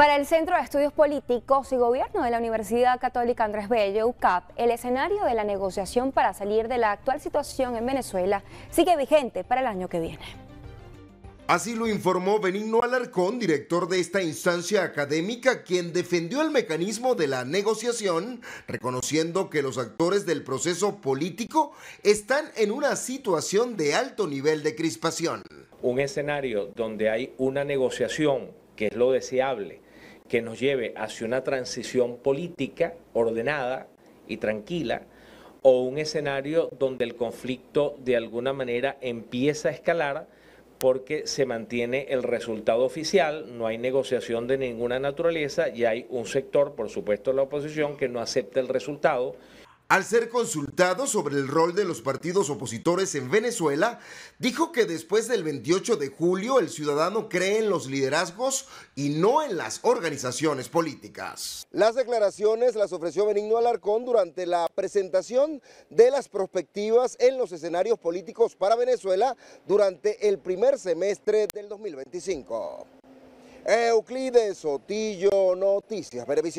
Para el Centro de Estudios Políticos y Gobierno de la Universidad Católica Andrés Bello, UCAP, el escenario de la negociación para salir de la actual situación en Venezuela sigue vigente para el año que viene. Así lo informó Benigno Alarcón, director de esta instancia académica, quien defendió el mecanismo de la negociación, reconociendo que los actores del proceso político están en una situación de alto nivel de crispación. Un escenario donde hay una negociación, que es lo deseable, que nos lleve hacia una transición política ordenada y tranquila o un escenario donde el conflicto de alguna manera empieza a escalar porque se mantiene el resultado oficial, no hay negociación de ninguna naturaleza y hay un sector, por supuesto la oposición, que no acepta el resultado. Al ser consultado sobre el rol de los partidos opositores en Venezuela, dijo que después del 28 de julio el ciudadano cree en los liderazgos y no en las organizaciones políticas. Las declaraciones las ofreció Benigno Alarcón durante la presentación de las prospectivas en los escenarios políticos para Venezuela durante el primer semestre del 2025. Euclides Sotillo, Noticias Televisión.